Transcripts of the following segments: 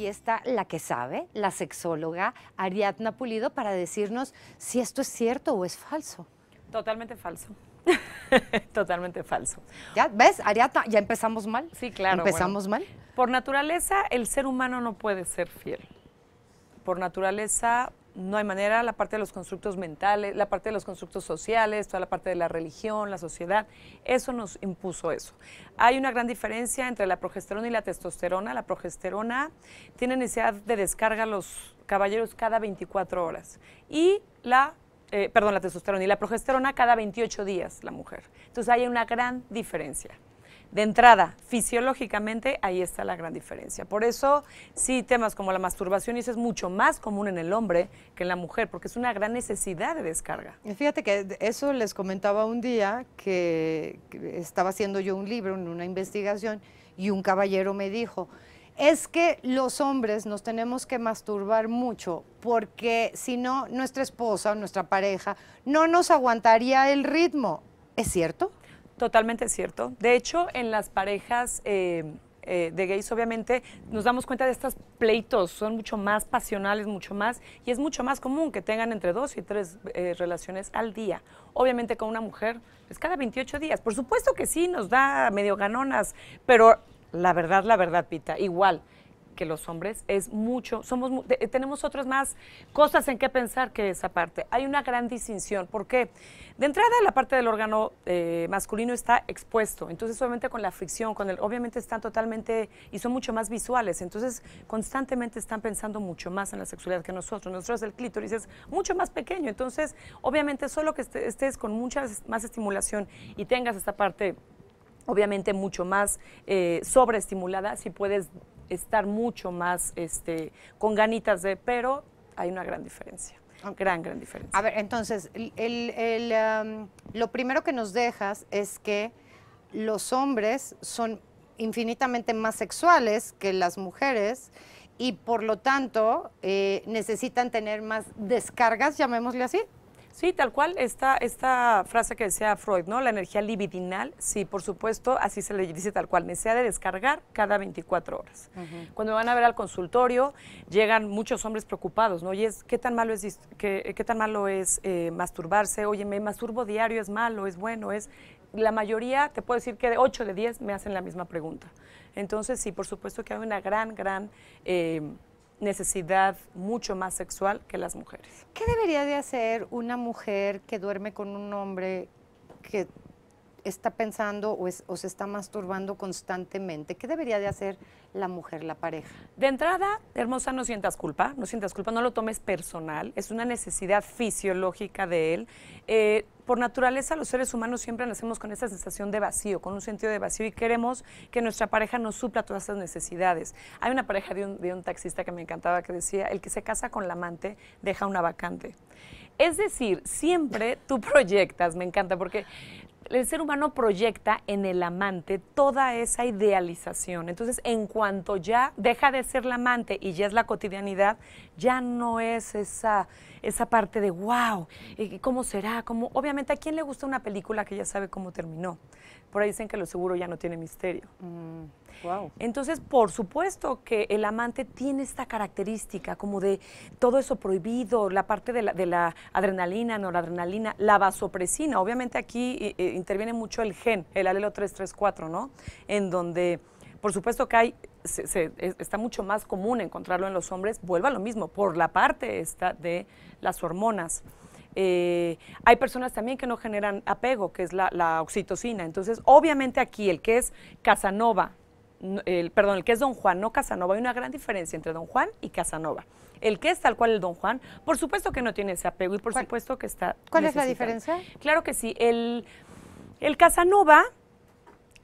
aquí está la que sabe, la sexóloga Ariadna Pulido, para decirnos si esto es cierto o es falso. Totalmente falso. Totalmente falso. ¿Ya ves, Ariadna? Ya empezamos mal. Sí, claro. Empezamos mal. Por naturaleza, el ser humano no puede ser fiel. Por naturaleza, no hay manera, la parte de los constructos mentales, la parte de los constructos sociales, toda la parte de la religión, la sociedad, eso nos impuso eso. Hay una gran diferencia entre la progesterona y la testosterona. La progesterona tiene necesidad de descarga los caballeros cada 24 horas y la eh, perdón, la testosterona y la progesterona cada 28 días la mujer. Entonces hay una gran diferencia de entrada, fisiológicamente, ahí está la gran diferencia. Por eso, sí, temas como la masturbación, y eso es mucho más común en el hombre que en la mujer, porque es una gran necesidad de descarga. fíjate que eso les comentaba un día que, estaba haciendo yo un libro, una investigación, y un caballero me dijo, es que los hombres nos tenemos que masturbar mucho porque si no, nuestra esposa o nuestra pareja no nos aguantaría el ritmo. ¿Es cierto? Totalmente cierto. De hecho, en las parejas... Eh, eh, de gays, obviamente, nos damos cuenta de estos pleitos, son mucho más pasionales, mucho más, y es mucho más común que tengan entre dos y tres eh, relaciones al día. Obviamente con una mujer es pues, cada 28 días. Por supuesto que sí, nos da medio ganonas, pero la verdad, la verdad, Pita, igual que los hombres es mucho, somos eh, tenemos otras más cosas en qué pensar que esa parte. Hay una gran distinción, porque de entrada la parte del órgano eh, masculino está expuesto, entonces obviamente con la fricción, con el, obviamente están totalmente y son mucho más visuales, entonces constantemente están pensando mucho más en la sexualidad que nosotros. Nosotros el clítoris es mucho más pequeño, entonces obviamente solo que este, estés con mucha más estimulación y tengas esta parte obviamente mucho más eh, sobreestimulada, si puedes estar mucho más este, con ganitas de, pero hay una gran diferencia. Gran, gran diferencia. A ver, entonces, el, lo primero que nos dejas es que los hombres son infinitamente más sexuales que las mujeres y por lo tanto eh, necesitan tener más descargas, llamémosle así. Sí, tal cual, esta, esta frase que decía Freud, ¿no? La energía libidinal, sí, por supuesto, así se le dice tal cual, necesidad de descargar cada 24 horas. Cuando van a ver al consultorio, llegan muchos hombres preocupados, ¿no? Oye, ¿qué tan malo es, qué, qué tan malo es eh, masturbarse? Oye, me masturbo diario, ¿es malo? ¿Es bueno? ¿Es...? La mayoría, te puedo decir que de 8 de 10 me hacen la misma pregunta. Entonces, sí, por supuesto que hay una gran, gran... Eh, necesidad mucho más sexual que las mujeres. ¿Qué debería de hacer una mujer que duerme con un hombre que está pensando o, se está masturbando constantemente, ¿qué debería de hacer la mujer, la pareja? De entrada, hermosa, no sientas culpa, no sientas culpa, no lo tomes personal, es una necesidad fisiológica de él. Eh, por naturaleza los seres humanos siempre nacemos con esa sensación de vacío, con un sentido de vacío y queremos que nuestra pareja nos supla todas esas necesidades. Hay una pareja de un, de un taxista que me encantaba que decía, el que se casa con la amante deja una vacante. Es decir, siempre tú proyectas, me encanta, porque el ser humano proyecta en el amante toda esa idealización. Entonces, en cuanto ya deja de ser la amante y ya es la cotidianidad, ya no es esa, esa parte de wow, eh, ¿cómo será? Obviamente, ¿a quién le gusta una película que ya sabe cómo terminó? Por ahí dicen que lo seguro ya no tiene misterio. Mm. Entonces, por supuesto que el amante tiene esta característica como de todo eso prohibido, la parte de la, de la adrenalina, noradrenalina, la vasopresina. Obviamente aquí eh, eh, interviene mucho el gen, el alelo 334, ¿no? En donde, por supuesto que hay se, está mucho más común encontrarlo en los hombres, vuelva a lo mismo, por la parte esta de las hormonas. Eh, hay personas también que no generan apego, que es la, oxitocina. Entonces, obviamente aquí el que es Casanova, perdón, el que es Don Juan, no Casanova, hay una gran diferencia entre Don Juan y Casanova. El que es tal cual el Don Juan, por supuesto que no tiene ese apego y por supuesto que está... ¿Cuál es la diferencia? Claro que sí, el, el Casanova...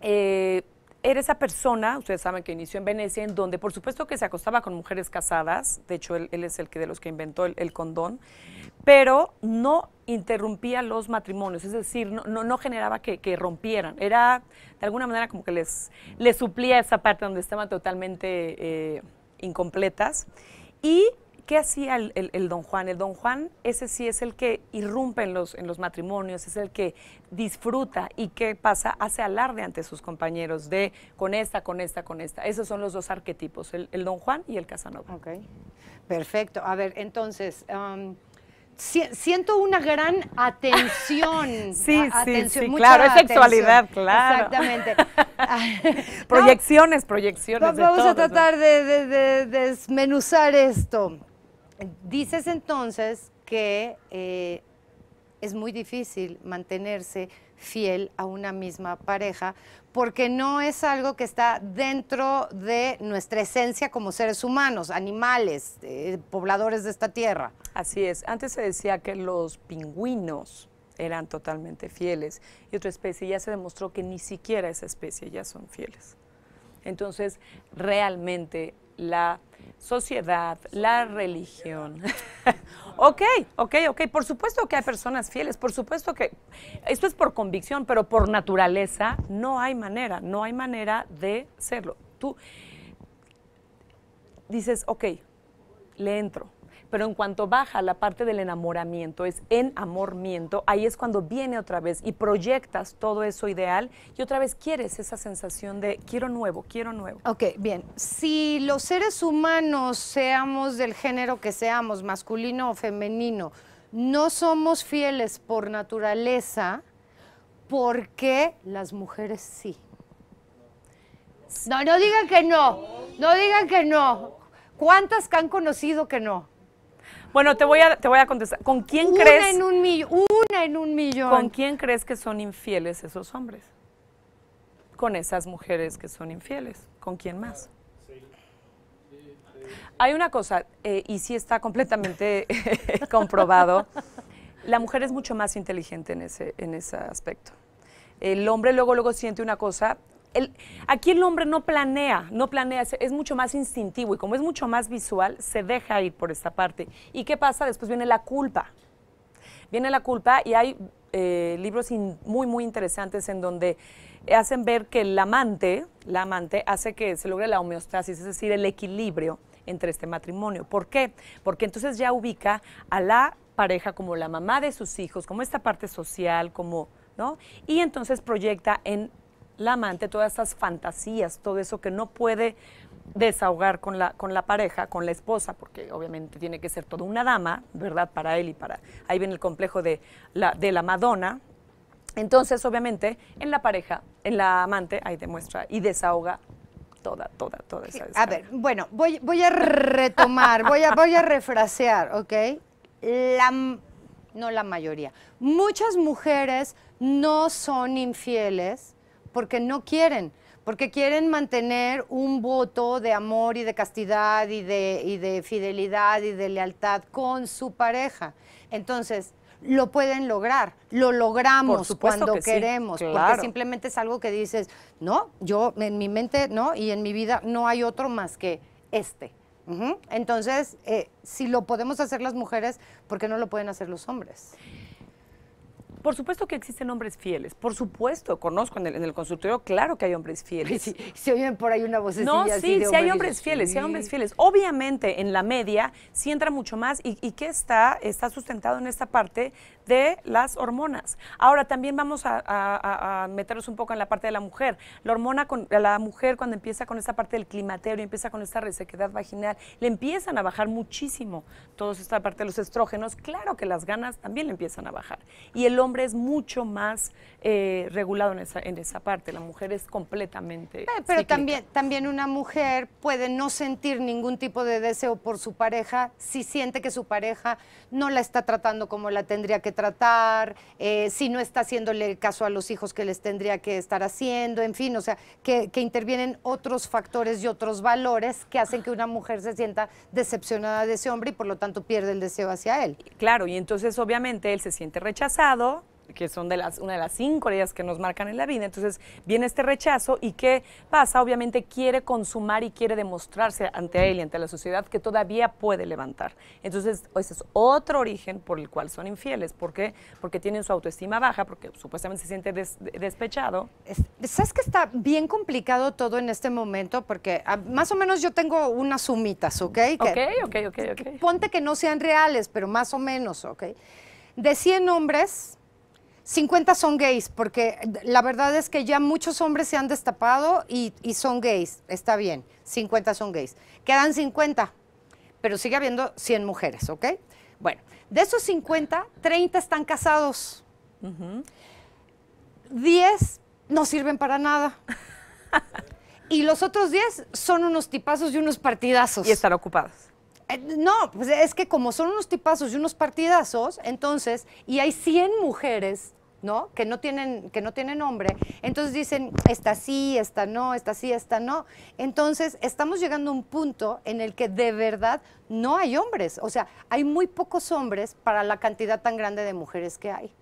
Eh, era esa persona, ustedes saben que inició en Venecia, en donde por supuesto que se acostaba con mujeres casadas, de hecho él, es el que de los que inventó el, condón, pero no interrumpía los matrimonios, es decir, no, no, generaba que, rompieran, era de alguna manera como que les, suplía esa parte donde estaban totalmente eh, incompletas. Y ¿Qué hacía el, don Juan? El don Juan, ese sí es el que irrumpe en los, en los matrimonios, es el que disfruta y que pasa, hace alarde ante sus compañeros de con esta, con esta, con esta. Esos son los dos arquetipos, el, don Juan y el Casanova. Ok, perfecto. A ver, entonces... siento una gran atención. Sí, ah, sí, sí, claro, es sexualidad, claro. Exactamente. proyecciones, proyecciones. vamos a tratar de desmenuzar esto. Dices entonces que eh, es muy difícil mantenerse fiel a una misma pareja porque no es algo que está dentro de nuestra esencia como seres humanos, animales, eh, pobladores de esta tierra. Así es. Antes se decía que los pingüinos eran totalmente fieles y otra especie ya se demostró que ni siquiera esa especie ya son fieles. Entonces, realmente la sociedad, la religión. ok, ok, ok. Por supuesto que hay personas fieles, por supuesto que esto es por convicción, pero por naturaleza no hay manera, no hay manera de serlo. Tú dices, ok, le entro, pero en cuanto baja la parte del enamoramiento, es enamoramiento, ahí es cuando viene otra vez y proyectas todo eso ideal y otra vez quieres esa sensación de quiero nuevo, quiero nuevo. Ok, bien. Si los seres humanos, seamos del género que seamos, masculino o femenino, no somos fieles por naturaleza, ¿por qué las mujeres sí? No, no digan que no, no digan que no. ¿Cuántas que han conocido que no? Bueno, te voy a, te voy a contestar. ¿Con quién crees? En un una en un millón. ¿Con quién crees que son infieles esos hombres? Con esas mujeres que son infieles. ¿Con quién más? Hay una cosa, eh, y sí está completamente comprobado, la mujer es mucho más inteligente en ese, en ese aspecto. El hombre luego, luego siente una cosa aquí el hombre no planea, no planea, es, mucho más instintivo y como es mucho más visual, se deja ir por esta parte. ¿Y qué pasa? Después viene la culpa. Viene la culpa y hay eh, libros muy, muy interesantes en donde hacen ver que el amante, la amante hace que se logre la homeostasis, es decir, el equilibrio entre este matrimonio. ¿Por qué? Porque entonces ya ubica a la pareja como la mamá de sus hijos, como esta parte social, como, ¿no? Y entonces proyecta en la amante, todas esas fantasías, todo eso que no puede desahogar con la, con la pareja, con la esposa, porque obviamente tiene que ser toda una dama, ¿verdad? Para él y para... Ahí viene el complejo de la, de la Madonna. Entonces, obviamente, en la pareja, en la amante, ahí demuestra y desahoga toda, toda, toda esa A ver, bueno, voy, voy a retomar, voy a, voy a refrasear, ¿ok? La, no la mayoría. Muchas mujeres no son infieles porque no quieren, porque quieren mantener un voto de amor y de castidad y de, y de fidelidad y de lealtad con su pareja. Entonces, lo pueden lograr, lo logramos cuando queremos, porque simplemente es algo que dices, no, yo en mi mente, no, y en mi vida no hay otro más que este. Entonces, eh, si lo podemos hacer las mujeres, ¿por qué no lo pueden hacer los hombres? Por supuesto que existen hombres fieles, por supuesto, conozco en el, en el consultorio, claro que hay hombres fieles. Si se oyen por ahí una voz No, sí, así de sí hay hombres fieles, sí. hay hombres fieles. Obviamente en la media sí entra mucho más y, y que está, está sustentado en esta parte de las hormonas. Ahora también vamos a, meternos un poco en la parte de la mujer. La hormona, con, la mujer cuando empieza con esta parte del climaterio, empieza con esta resequedad vaginal, le empiezan a bajar muchísimo toda esta parte de los estrógenos. Claro que las ganas también le empiezan a bajar. Y el hombre es mucho más eh, regulado en esa, parte. La mujer es completamente. Eh, pero, también, también una mujer puede no sentir ningún tipo de deseo por su pareja si siente que su pareja no la está tratando como la tendría que tratar, eh, si no está haciéndole caso a los hijos que les tendría que estar haciendo, en fin, o sea, que, que intervienen otros factores y otros valores que hacen que una mujer se sienta decepcionada de ese hombre y por lo tanto pierde el deseo hacia él. Claro, y entonces obviamente él se siente rechazado, que son de las, una de las cinco heridas que nos marcan en la vida. Entonces viene este rechazo y ¿qué pasa? Obviamente quiere consumar y quiere demostrarse ante él y ante la sociedad que todavía puede levantar. Entonces ese es otro origen por el cual son infieles. ¿Por qué? Porque tienen su autoestima baja, porque supuestamente se siente despechado. ¿Sabes que está bien complicado todo en este momento? Porque ah, más o menos yo tengo unas sumitas, ¿ok? ok, ok, ok, ok. Ponte que no sean reales, pero más o menos, ¿ok? De 100 hombres, 50 son gays, porque la verdad es que ya muchos hombres se han destapado y, son gays. Está bien, 50 son gays. Quedan 50, pero sigue habiendo 100 mujeres, ¿ok? Bueno, de esos 50, 30 están casados. 10 no sirven para nada. y los otros 10 son unos tipazos y unos partidazos. Y están ocupados. Eh, no, pues es que como son unos tipazos y unos partidazos, entonces, y hay 100 mujeres que no tienen, que no nombre. Entonces dicen, esta sí, esta no, esta sí, esta no. Entonces estamos llegando a un punto en el que de verdad no hay hombres. O sea, hay muy pocos hombres para la cantidad tan grande de mujeres que hay.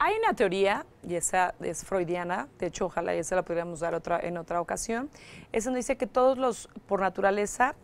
Hay una teoría, y esa es freudiana, de hecho ojalá esa la podríamos dar otra, en otra ocasión, esa nos dice que todos los, por naturaleza,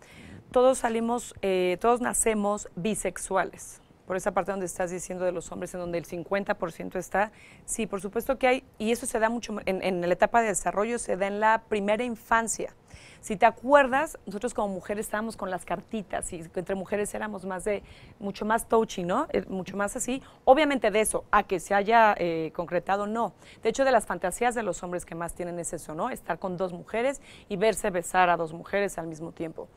todos salimos, eh, todos nacemos bisexuales por esa parte donde estás diciendo de los hombres, en donde el 50% está, sí, por supuesto que hay, y eso se da mucho en, en la etapa de desarrollo, se da en la primera infancia. Si te acuerdas, nosotros como mujeres estábamos con las cartitas y entre mujeres éramos más de, mucho más touchy, ¿no? Eh, mucho más así. Obviamente de eso, a que se haya eh, concretado, no. De hecho, de las fantasías de los hombres que más tienen es eso, ¿no? Estar con dos mujeres y verse besar a dos mujeres al mismo tiempo.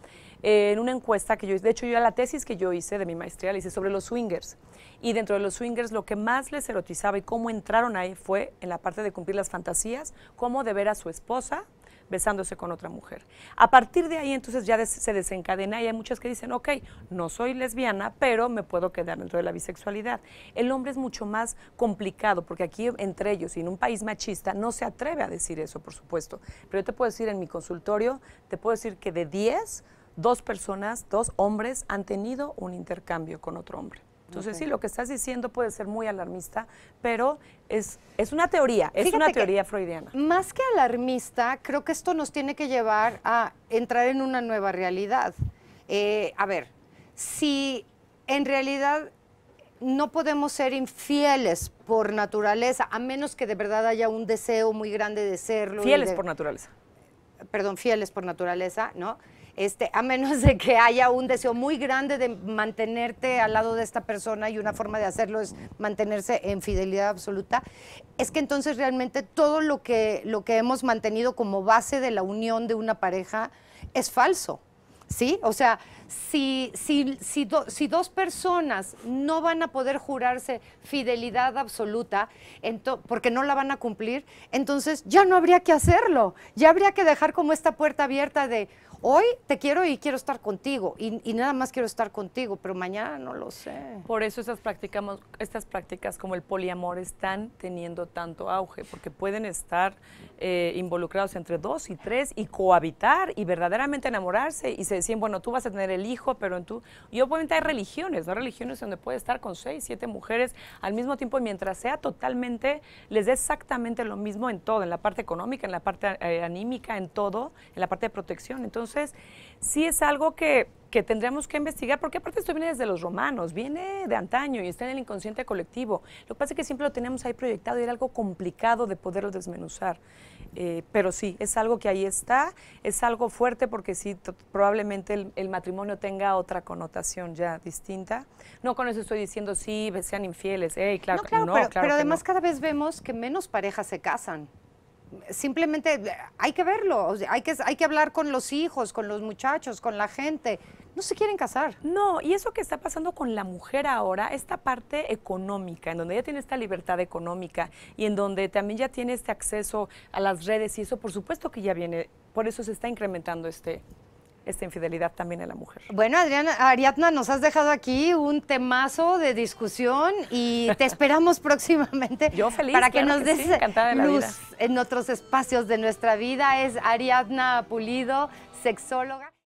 Eh, en una encuesta que yo hice, de hecho, yo a la tesis que yo hice de mi maestría la hice sobre los swingers. Y dentro de los swingers, lo que más les erotizaba y cómo entraron ahí fue en la parte de cumplir las fantasías, cómo de ver a su esposa besándose con otra mujer. A partir de ahí entonces ya se desencadena y hay muchas que dicen, ok, no soy lesbiana, pero me puedo quedar dentro de la bisexualidad. El hombre es mucho más complicado porque aquí entre ellos y en un país machista no se atreve a decir eso, por supuesto. Pero yo te puedo decir en mi consultorio, te puedo decir que de 10, dos personas, dos hombres han tenido un intercambio con otro hombre. Entonces, sí, lo que estás diciendo puede ser muy alarmista, pero es, una teoría, es una teoría freudiana. Más que alarmista, creo que esto nos tiene que llevar a entrar en una nueva realidad. Eh, a ver, si en realidad no podemos ser infieles por naturaleza, a menos que de verdad haya un deseo muy grande de serlo. Fieles por naturaleza. Perdón, fieles por naturaleza, ¿no? este, a menos de que haya un deseo muy grande de mantenerte al lado de esta persona y una forma de hacerlo es mantenerse en fidelidad absoluta, es que entonces realmente todo lo que, lo que hemos mantenido como base de la unión de una pareja es falso. ¿Sí? O sea, si, si, dos personas no van a poder jurarse fidelidad absoluta porque no la van a cumplir, entonces ya no habría que hacerlo. Ya habría que dejar como esta puerta abierta de, hoy te quiero y quiero estar contigo y, nada más quiero estar contigo, pero mañana no lo sé. Por eso estas prácticas, estas prácticas como el poliamor están teniendo tanto auge, porque pueden estar eh, involucrados entre dos y tres y cohabitar y verdaderamente enamorarse y se decían, bueno, tú vas a tener el hijo, pero en tu... yo obviamente hay religiones, ¿no? Religiones donde puede estar con seis, siete mujeres al mismo tiempo mientras sea totalmente, les dé exactamente lo mismo en todo, en la parte económica, en la parte eh, anímica, en todo, en la parte de protección. Entonces, entonces, sí es algo que, que tendremos que investigar, porque aparte esto viene desde los romanos, viene de antaño y está en el inconsciente colectivo. Lo que pasa es que siempre lo tenemos ahí proyectado y era algo complicado de poderlo desmenuzar. Eh, pero sí, es algo que ahí está, es algo fuerte porque sí, probablemente el, matrimonio tenga otra connotación ya distinta. No con eso estoy diciendo sí, sean infieles, claro, no, claro, no, pero, además cada vez vemos que menos parejas se casan simplemente eh, hay que verlo, hay, que, hay que hablar con los hijos, con los muchachos, con la gente. No se quieren casar. No, y eso que está pasando con la mujer ahora, esta parte económica, en donde ella tiene esta libertad económica y en donde también ya tiene este acceso a las redes y eso, por supuesto que ya viene, por eso se está incrementando este, esta infidelidad también en la mujer. Bueno, Adriana, Ariadna, nos has dejado aquí un temazo de discusión y te esperamos próximamente. Para que nos des luz en otros espacios de nuestra vida. Es Ariadna Pulido, sexóloga.